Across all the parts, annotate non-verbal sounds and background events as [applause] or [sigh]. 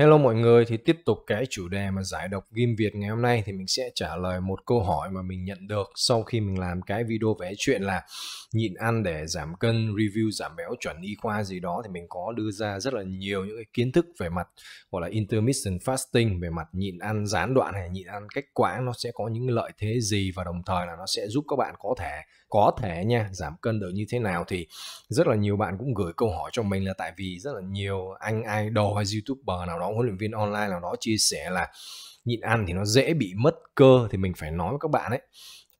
Hello mọi người, thì tiếp tục cái chủ đề mà giải độc ghim Việt ngày hôm nay thì mình sẽ trả lời một câu hỏi mà mình nhận được sau khi mình làm cái video vẽ chuyện là nhịn ăn để giảm cân, review giảm béo chuẩn y khoa gì đó thì mình có đưa ra rất là nhiều những cái kiến thức về mặt gọi là intermittent fasting về mặt nhịn ăn gián đoạn hay nhịn ăn cách quãng nó sẽ có những lợi thế gì và đồng thời là nó sẽ giúp các bạn có thể có thể nha giảm cân được như thế nào thì rất là nhiều bạn cũng gửi câu hỏi cho mình là tại vì rất là nhiều anh idol hay youtuber nào đó đó huấn luyện viên online nào đó chia sẻ là nhịn ăn thì nó dễ bị mất cơ thì mình phải nói với các bạn ấy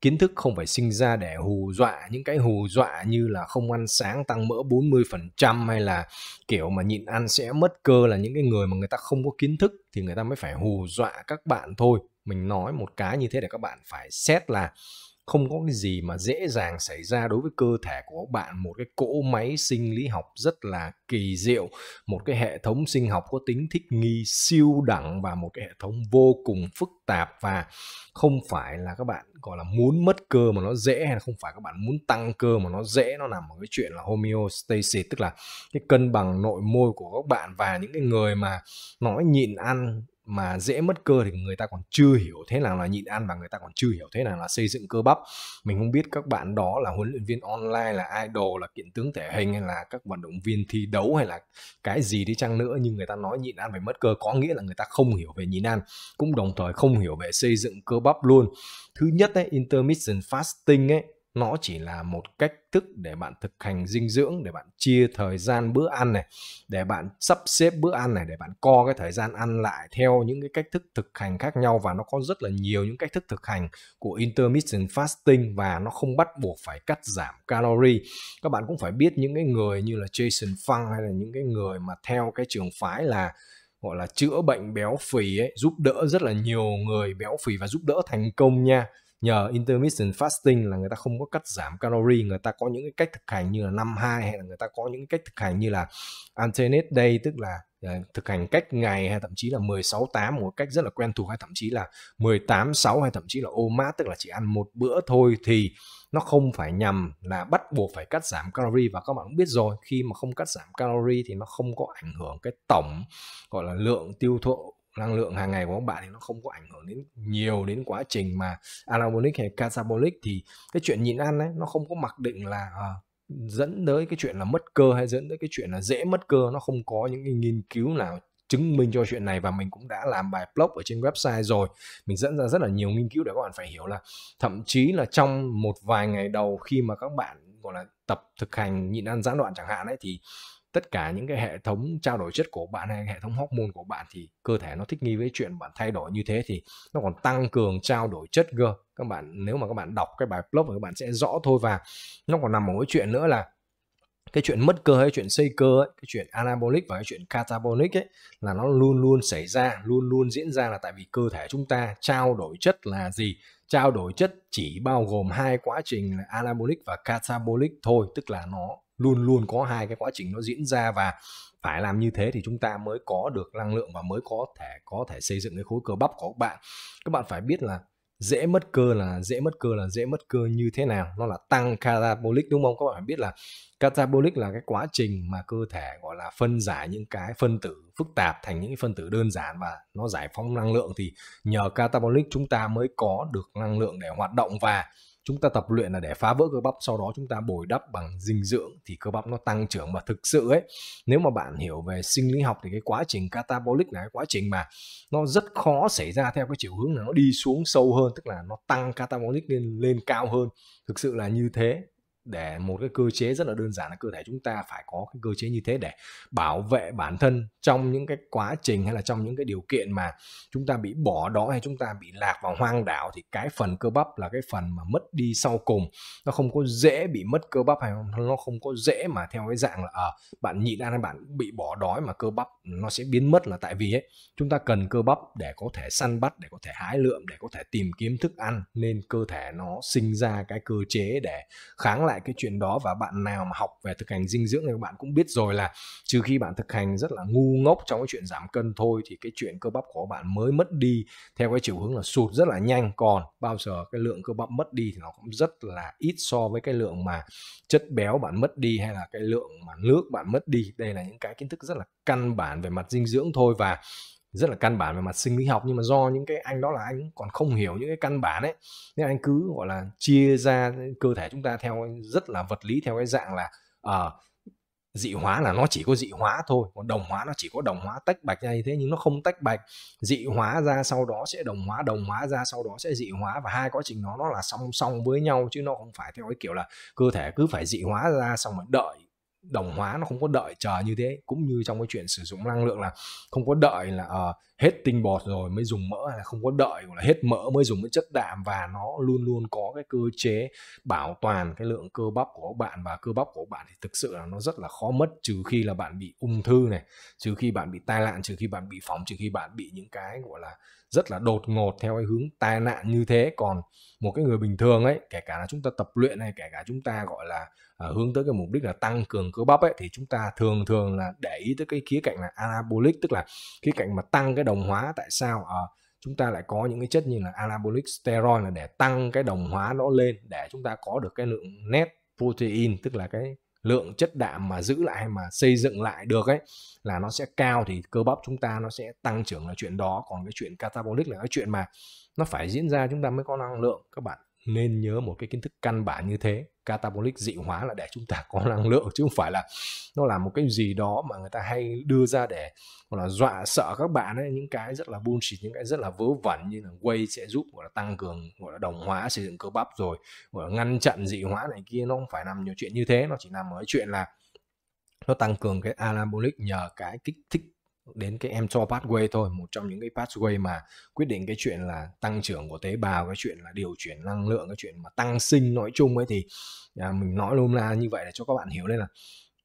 kiến thức không phải sinh ra để hù dọa những cái hù dọa như là không ăn sáng tăng mỡ 40% hay là kiểu mà nhịn ăn sẽ mất cơ là những cái người mà người ta không có kiến thức thì người ta mới phải hù dọa các bạn thôi. Mình nói một cái như thế để các bạn phải xét là không có cái gì mà dễ dàng xảy ra đối với cơ thể của bạn một cái cỗ máy sinh lý học rất là kỳ diệu một cái hệ thống sinh học có tính thích nghi siêu đẳng và một cái hệ thống vô cùng phức tạp và không phải là các bạn gọi là muốn mất cơ mà nó dễ hay là không phải các bạn muốn tăng cơ mà nó dễ nó nằm ở cái chuyện là homeostasis tức là cái cân bằng nội môi của các bạn và những cái người mà nói nhịn ăn mà dễ mất cơ thì người ta còn chưa hiểu thế nào là nhịn ăn và người ta còn chưa hiểu thế nào là xây dựng cơ bắp mình không biết các bạn đó là huấn luyện viên online là idol là kiện tướng thể hình hay là các vận động viên thi đấu hay là cái gì đi chăng nữa nhưng người ta nói nhịn ăn phải mất cơ có nghĩa là người ta không hiểu về nhịn ăn cũng đồng thời không hiểu về xây dựng cơ bắp luôn thứ nhất ấy, intermittent fasting ấy nó chỉ là một cách thức để bạn thực hành dinh dưỡng để bạn chia thời gian bữa ăn này để bạn sắp xếp bữa ăn này để bạn co cái thời gian ăn lại theo những cái cách thức thực hành khác nhau và nó có rất là nhiều những cách thức thực hành của intermittent fasting và nó không bắt buộc phải cắt giảm calorie các bạn cũng phải biết những cái người như là Jason Fung hay là những cái người mà theo cái trường phái là gọi là chữa bệnh béo phì ấy giúp đỡ rất là nhiều người béo phì và giúp đỡ thành công nha nhờ intermittent fasting là người ta không có cắt giảm calorie người ta có những cái cách thực hành như là năm hai hay là người ta có những cách thực hành như là alternate day tức là ờ, thực hành cách ngày hay thậm chí là 16 8 một cách rất là quen thuộc hay thậm chí là 18 6 hay thậm chí là OMAD tức là chỉ ăn một bữa thôi thì nó không phải nhằm là bắt buộc phải cắt giảm calorie và các bạn cũng biết rồi khi mà không cắt giảm calorie thì nó không có ảnh hưởng cái tổng gọi là lượng tiêu thụ năng lượng hàng ngày của các bạn thì nó không có ảnh hưởng đến nhiều đến quá trình mà anabolic hay catabolic thì cái chuyện nhịn ăn ấy nó không có mặc định là à, dẫn tới cái chuyện là mất cơ hay dẫn tới cái chuyện là dễ mất cơ nó không có những cái nghiên cứu nào chứng minh cho chuyện này và mình cũng đã làm bài blog ở trên website rồi mình dẫn ra rất là nhiều nghiên cứu để các bạn phải hiểu là thậm chí là trong một vài ngày đầu khi mà các bạn gọi là tập thực hành nhịn ăn gián đoạn chẳng hạn ấy thì tất cả những cái hệ thống trao đổi chất của bạn hay hệ thống hormone của bạn thì cơ thể nó thích nghi với chuyện bạn thay đổi như thế thì nó còn tăng cường trao đổi chất cơ các bạn nếu mà các bạn đọc cái bài blog thì các bạn sẽ rõ thôi và nó còn nằm ở cái chuyện nữa là cái chuyện mất cơ hay chuyện xây cơ ấy, cái chuyện anabolic và cái chuyện catabolic ấy là nó luôn luôn xảy ra luôn luôn diễn ra là tại vì cơ thể chúng ta trao đổi chất là gì trao đổi chất chỉ bao gồm hai quá trình là anabolic và catabolic thôi tức là nó luôn luôn có hai cái quá trình nó diễn ra và phải làm như thế thì chúng ta mới có được năng lượng và mới có thể có thể xây dựng cái khối cơ bắp của các bạn các bạn phải biết là dễ mất cơ là dễ mất cơ là dễ mất cơ như thế nào nó là tăng catabolic đúng không các bạn phải biết là catabolic là cái quá trình mà cơ thể gọi là phân giải những cái phân tử phức tạp thành những phân tử đơn giản và nó giải phóng năng lượng thì nhờ catabolic chúng ta mới có được năng lượng để hoạt động và chúng ta tập luyện là để phá vỡ cơ bắp sau đó chúng ta bồi đắp bằng dinh dưỡng thì cơ bắp nó tăng trưởng mà thực sự ấy nếu mà bạn hiểu về sinh lý học thì cái quá trình catabolic là cái quá trình mà nó rất khó xảy ra theo cái chiều hướng là nó đi xuống sâu hơn tức là nó tăng catabolic lên lên cao hơn thực sự là như thế để một cái cơ chế rất là đơn giản là cơ thể chúng ta phải có cái cơ chế như thế để bảo vệ bản thân trong những cái quá trình hay là trong những cái điều kiện mà chúng ta bị bỏ đó hay chúng ta bị lạc vào hoang đảo thì cái phần cơ bắp là cái phần mà mất đi sau cùng nó không có dễ bị mất cơ bắp hay không? nó không có dễ mà theo cái dạng là à, bạn nhịn ăn hay bạn bị bỏ đói mà cơ bắp nó sẽ biến mất là tại vì ấy, chúng ta cần cơ bắp để có thể săn bắt để có thể hái lượm để có thể tìm kiếm thức ăn nên cơ thể nó sinh ra cái cơ chế để kháng lại lại cái chuyện đó và bạn nào mà học về thực hành dinh dưỡng thì các bạn cũng biết rồi là trừ khi bạn thực hành rất là ngu ngốc trong cái chuyện giảm cân thôi thì cái chuyện cơ bắp của bạn mới mất đi theo cái chiều hướng là sụt rất là nhanh còn bao giờ cái lượng cơ bắp mất đi thì nó cũng rất là ít so với cái lượng mà chất béo bạn mất đi hay là cái lượng mà nước bạn mất đi đây là những cái kiến thức rất là căn bản về mặt dinh dưỡng thôi và rất là căn bản về mặt sinh lý học nhưng mà do những cái anh đó là anh còn không hiểu những cái căn bản ấy nên anh cứ gọi là chia ra cơ thể chúng ta theo rất là vật lý theo cái dạng là uh, dị hóa là nó chỉ có dị hóa thôi còn đồng hóa nó chỉ có đồng hóa tách bạch ra như thế nhưng nó không tách bạch dị hóa ra sau đó sẽ đồng hóa đồng hóa ra sau đó sẽ dị hóa và hai quá trình đó nó là song song với nhau chứ nó không phải theo cái kiểu là cơ thể cứ phải dị hóa ra xong rồi đợi đồng hóa nó không có đợi chờ như thế cũng như trong cái chuyện sử dụng năng lượng là không có đợi là uh, hết tinh bột rồi mới dùng mỡ hay là không có đợi hoặc là hết mỡ mới dùng cái chất đạm và nó luôn luôn có cái cơ chế bảo toàn cái lượng cơ bắp của bạn và cơ bắp của bạn thì thực sự là nó rất là khó mất trừ khi là bạn bị ung thư này trừ khi bạn bị tai nạn trừ khi bạn bị phỏng trừ khi bạn bị những cái gọi là rất là đột ngột theo cái hướng tai nạn như thế còn một cái người bình thường ấy kể cả là chúng ta tập luyện hay kể cả chúng ta gọi là à, hướng tới cái mục đích là tăng cường cơ bắp ấy thì chúng ta thường thường là để ý tới cái khía cạnh là anabolic tức là khía cạnh mà tăng cái đồng hóa tại sao à, chúng ta lại có những cái chất như là anabolic steroid là để tăng cái đồng hóa nó lên để chúng ta có được cái lượng net protein tức là cái lượng chất đạm mà giữ lại mà xây dựng lại được ấy là nó sẽ cao thì cơ bắp chúng ta nó sẽ tăng trưởng là chuyện đó còn cái chuyện catabolic là cái chuyện mà nó phải diễn ra chúng ta mới có năng lượng các bạn nên nhớ một cái kiến thức căn bản như thế catabolic dị hóa là để chúng ta có năng lượng chứ không phải là nó là một cái gì đó mà người ta hay đưa ra để gọi là dọa sợ các bạn ấy những cái rất là bullshit những cái rất là vớ vẩn như là whey sẽ giúp gọi là tăng cường gọi là đồng hóa xây dựng cơ bắp rồi gọi là ngăn chặn dị hóa này kia nó không phải nằm nhiều chuyện như thế nó chỉ nằm ở chuyện là nó tăng cường cái anabolic nhờ cái kích thích đến cái em cho pathway thôi một trong những cái pathway mà quyết định cái chuyện là tăng trưởng của tế bào cái chuyện là điều chuyển năng lượng cái chuyện mà tăng sinh nói chung ấy thì à, mình nói luôn là như vậy để cho các bạn hiểu đây là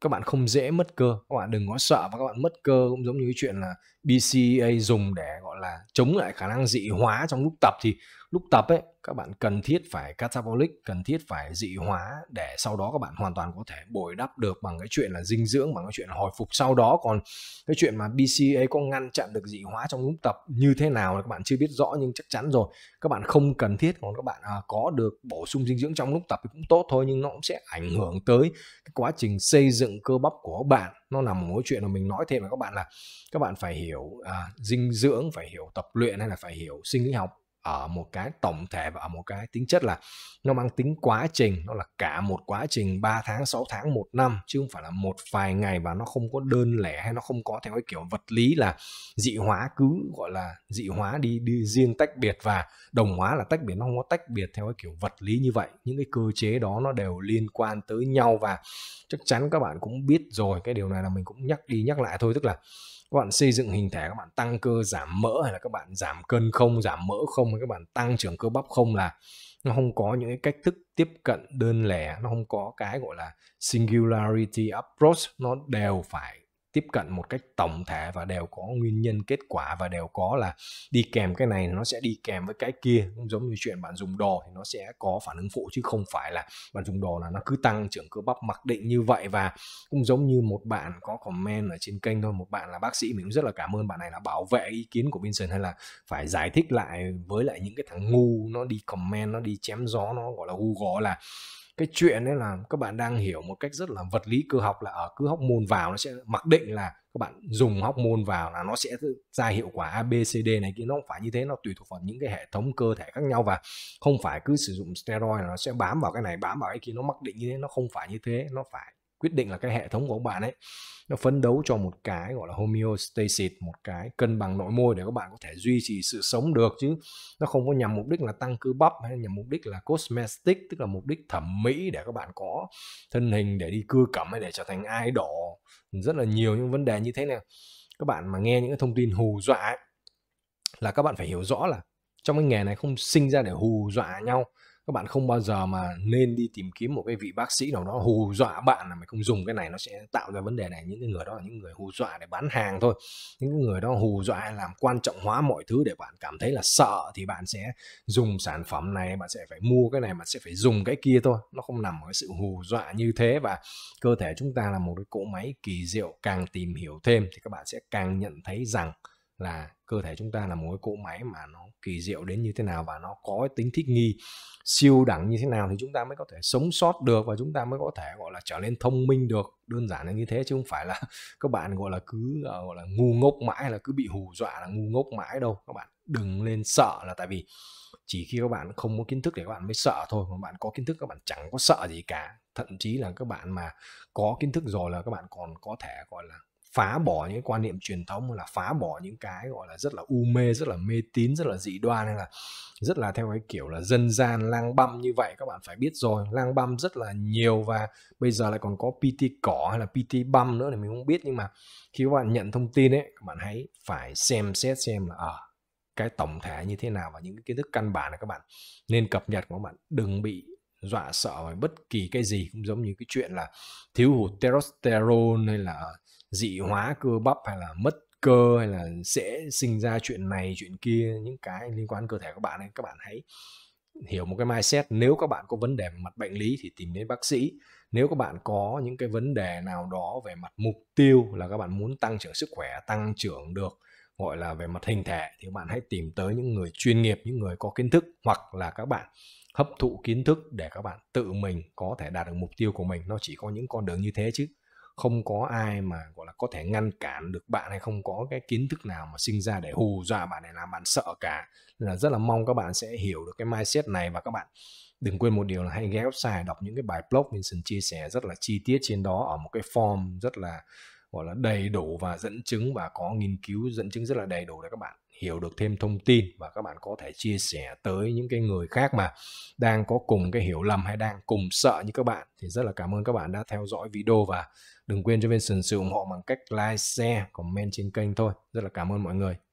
các bạn không dễ mất cơ các bạn đừng có sợ và các bạn mất cơ cũng giống như cái chuyện là BCA dùng để gọi là chống lại khả năng dị hóa trong lúc tập thì lúc tập ấy các bạn cần thiết phải catabolic cần thiết phải dị hóa để sau đó các bạn hoàn toàn có thể bồi đắp được bằng cái chuyện là dinh dưỡng bằng cái chuyện là hồi phục sau đó còn cái chuyện mà BCA có ngăn chặn được dị hóa trong lúc tập như thế nào là các bạn chưa biết rõ nhưng chắc chắn rồi các bạn không cần thiết còn các bạn à, có được bổ sung dinh dưỡng trong lúc tập thì cũng tốt thôi nhưng nó cũng sẽ ảnh hưởng tới cái quá trình xây dựng cơ bắp của bạn nó là một mối chuyện mà mình nói thêm là các bạn là các bạn phải hiểu à, dinh dưỡng phải hiểu tập luyện hay là phải hiểu sinh lý học ở một cái tổng thể và ở một cái tính chất là nó mang tính quá trình nó là cả một quá trình 3 tháng 6 tháng một năm chứ không phải là một vài ngày và nó không có đơn lẻ hay nó không có theo cái kiểu vật lý là dị hóa cứ gọi là dị hóa đi đi riêng tách biệt và đồng hóa là tách biệt nó không có tách biệt theo cái kiểu vật lý như vậy những cái cơ chế đó nó đều liên quan tới nhau và chắc chắn các bạn cũng biết rồi cái điều này là mình cũng nhắc đi nhắc lại thôi tức là các bạn xây dựng hình thể các bạn tăng cơ giảm mỡ hay là các bạn giảm cân không giảm mỡ không hay các bạn tăng trưởng cơ bắp không là nó không có những cái cách thức tiếp cận đơn lẻ nó không có cái gọi là singularity approach nó đều phải tiếp cận một cách tổng thể và đều có nguyên nhân kết quả và đều có là đi kèm cái này nó sẽ đi kèm với cái kia cũng giống như chuyện bạn dùng đồ thì nó sẽ có phản ứng phụ chứ không phải là bạn dùng đồ là nó cứ tăng trưởng cơ bắp mặc định như vậy và cũng giống như một bạn có comment ở trên kênh thôi một bạn là bác sĩ mình cũng rất là cảm ơn bạn này là bảo vệ ý kiến của Vincent hay là phải giải thích lại với lại những cái thằng ngu nó đi comment nó đi chém gió nó gọi là Google là cái chuyện ấy là các bạn đang hiểu một cách rất là vật lý cơ học là ở cứ hóc môn vào nó sẽ mặc định là các bạn dùng hóc môn vào là nó sẽ ra hiệu quả ABCD này kia nó không phải như thế nó tùy thuộc vào những cái hệ thống cơ thể khác nhau và không phải cứ sử dụng steroid là nó sẽ bám vào cái này bám vào cái kia nó mặc định như thế nó không phải như thế nó phải quyết định là cái hệ thống của các bạn ấy nó phấn đấu cho một cái gọi là homeostasis một cái cân bằng nội môi để các bạn có thể duy trì sự sống được chứ nó không có nhằm mục đích là tăng cơ bắp hay nhằm mục đích là cosmetic tức là mục đích thẩm mỹ để các bạn có thân hình để đi cưa cẩm hay để trở thành ai đỏ rất là nhiều những vấn đề như thế này các bạn mà nghe những thông tin hù dọa ấy, là các bạn phải hiểu rõ là trong cái nghề này không sinh ra để hù dọa nhau các bạn không bao giờ mà nên đi tìm kiếm một cái vị bác sĩ nào đó hù dọa bạn là mày không dùng cái này nó sẽ tạo ra vấn đề này những cái người đó là những người hù dọa để bán hàng thôi những người đó hù dọa làm quan trọng hóa mọi thứ để bạn cảm thấy là sợ thì bạn sẽ dùng sản phẩm này bạn sẽ phải mua cái này bạn sẽ phải dùng cái kia thôi nó không nằm ở cái sự hù dọa như thế và cơ thể chúng ta là một cái cỗ máy kỳ diệu càng tìm hiểu thêm thì các bạn sẽ càng nhận thấy rằng là cơ thể chúng ta là một cái cỗ máy mà nó kỳ diệu đến như thế nào và nó có tính thích nghi siêu đẳng như thế nào thì chúng ta mới có thể sống sót được và chúng ta mới có thể gọi là trở nên thông minh được đơn giản là như thế chứ không phải là [laughs] các bạn gọi là cứ ờ, gọi là ngu ngốc mãi là cứ bị hù dọa là ngu ngốc mãi đâu các bạn đừng lên sợ là tại vì chỉ khi các bạn không có kiến thức thì các bạn mới sợ thôi mà bạn có kiến thức các bạn chẳng có sợ gì cả thậm chí là các bạn mà có kiến thức rồi là các bạn còn có thể gọi là phá bỏ những quan niệm truyền thống là phá bỏ những cái gọi là rất là u mê rất là mê tín rất là dị đoan hay là rất là theo cái kiểu là dân gian lang băm như vậy các bạn phải biết rồi lang băm rất là nhiều và bây giờ lại còn có pt cỏ hay là pt băm nữa thì mình không biết nhưng mà khi các bạn nhận thông tin ấy các bạn hãy phải xem xét xem là à, cái tổng thể như thế nào và những cái kiến thức căn bản là các bạn nên cập nhật của các bạn đừng bị dọa sợ bất kỳ cái gì cũng giống như cái chuyện là thiếu hụt testosterone hay là dị hóa cơ bắp hay là mất cơ hay là sẽ sinh ra chuyện này chuyện kia những cái liên quan cơ thể các bạn ấy các bạn hãy hiểu một cái mindset nếu các bạn có vấn đề mặt bệnh lý thì tìm đến bác sĩ nếu các bạn có những cái vấn đề nào đó về mặt mục tiêu là các bạn muốn tăng trưởng sức khỏe tăng trưởng được gọi là về mặt hình thể thì các bạn hãy tìm tới những người chuyên nghiệp những người có kiến thức hoặc là các bạn hấp thụ kiến thức để các bạn tự mình có thể đạt được mục tiêu của mình nó chỉ có những con đường như thế chứ không có ai mà gọi là có thể ngăn cản được bạn hay không có cái kiến thức nào mà sinh ra để hù dọa bạn này làm bạn sợ cả là rất là mong các bạn sẽ hiểu được cái mindset này và các bạn đừng quên một điều là hãy ghé website đọc những cái bài blog Vincent chia sẻ rất là chi tiết trên đó ở một cái form rất là gọi là đầy đủ và dẫn chứng và có nghiên cứu dẫn chứng rất là đầy đủ để các bạn hiểu được thêm thông tin và các bạn có thể chia sẻ tới những cái người khác mà đang có cùng cái hiểu lầm hay đang cùng sợ như các bạn thì rất là cảm ơn các bạn đã theo dõi video và Đừng quên cho Vincent sự ủng hộ bằng cách like, share, comment trên kênh thôi. Rất là cảm ơn mọi người.